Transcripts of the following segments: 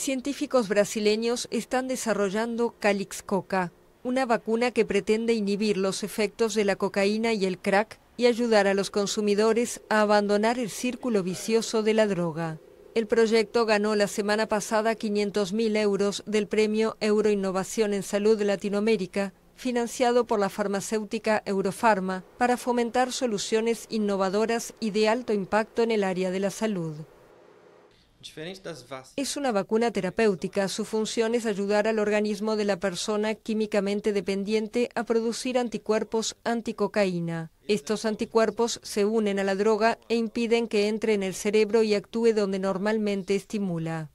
Científicos brasileños están desarrollando CalixCoca, Coca, una vacuna que pretende inhibir los efectos de la cocaína y el crack y ayudar a los consumidores a abandonar el círculo vicioso de la droga. El proyecto ganó la semana pasada 500.000 euros del Premio Euroinnovación en Salud Latinoamérica, financiado por la farmacéutica Eurofarma, para fomentar soluciones innovadoras y de alto impacto en el área de la salud. Es una vacuna terapéutica. Su función es ayudar al organismo de la persona químicamente dependiente a producir anticuerpos anticocaína. Estos anticuerpos se unen a la droga e impiden que entre en el cerebro y actúe donde normalmente estimula.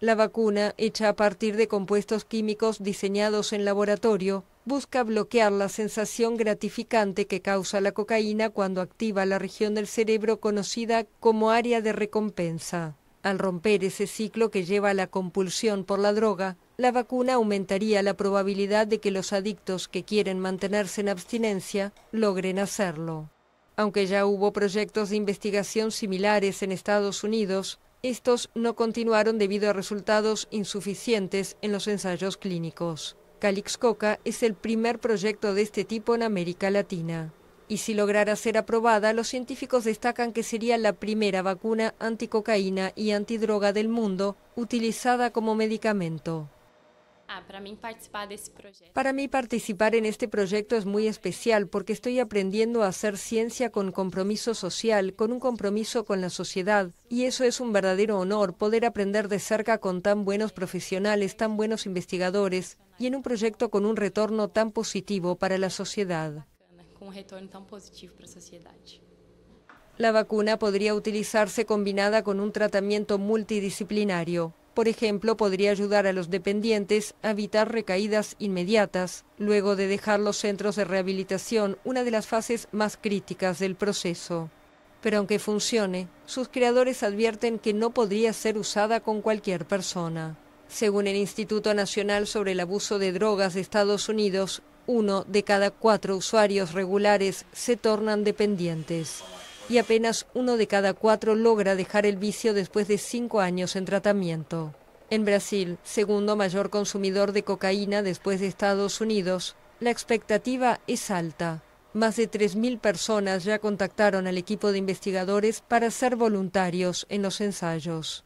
La vacuna, hecha a partir de compuestos químicos diseñados en laboratorio, busca bloquear la sensación gratificante que causa la cocaína cuando activa la región del cerebro conocida como área de recompensa. Al romper ese ciclo que lleva a la compulsión por la droga, la vacuna aumentaría la probabilidad de que los adictos que quieren mantenerse en abstinencia logren hacerlo. Aunque ya hubo proyectos de investigación similares en Estados Unidos, estos no continuaron debido a resultados insuficientes en los ensayos clínicos. Calixcoca es el primer proyecto de este tipo en América Latina. Y si lograra ser aprobada, los científicos destacan que sería la primera vacuna anticocaína y antidroga del mundo utilizada como medicamento. Ah, este para mí participar en este proyecto es muy especial porque estoy aprendiendo a hacer ciencia con compromiso social, con un compromiso con la sociedad. Y eso es un verdadero honor, poder aprender de cerca con tan buenos profesionales, tan buenos investigadores, y en un proyecto con un retorno tan positivo para la sociedad. La vacuna podría utilizarse combinada con un tratamiento multidisciplinario. Por ejemplo, podría ayudar a los dependientes a evitar recaídas inmediatas, luego de dejar los centros de rehabilitación, una de las fases más críticas del proceso. Pero aunque funcione, sus creadores advierten que no podría ser usada con cualquier persona. Según el Instituto Nacional sobre el Abuso de Drogas de Estados Unidos, uno de cada cuatro usuarios regulares se tornan dependientes y apenas uno de cada cuatro logra dejar el vicio después de cinco años en tratamiento. En Brasil, segundo mayor consumidor de cocaína después de Estados Unidos, la expectativa es alta. Más de 3.000 personas ya contactaron al equipo de investigadores para ser voluntarios en los ensayos.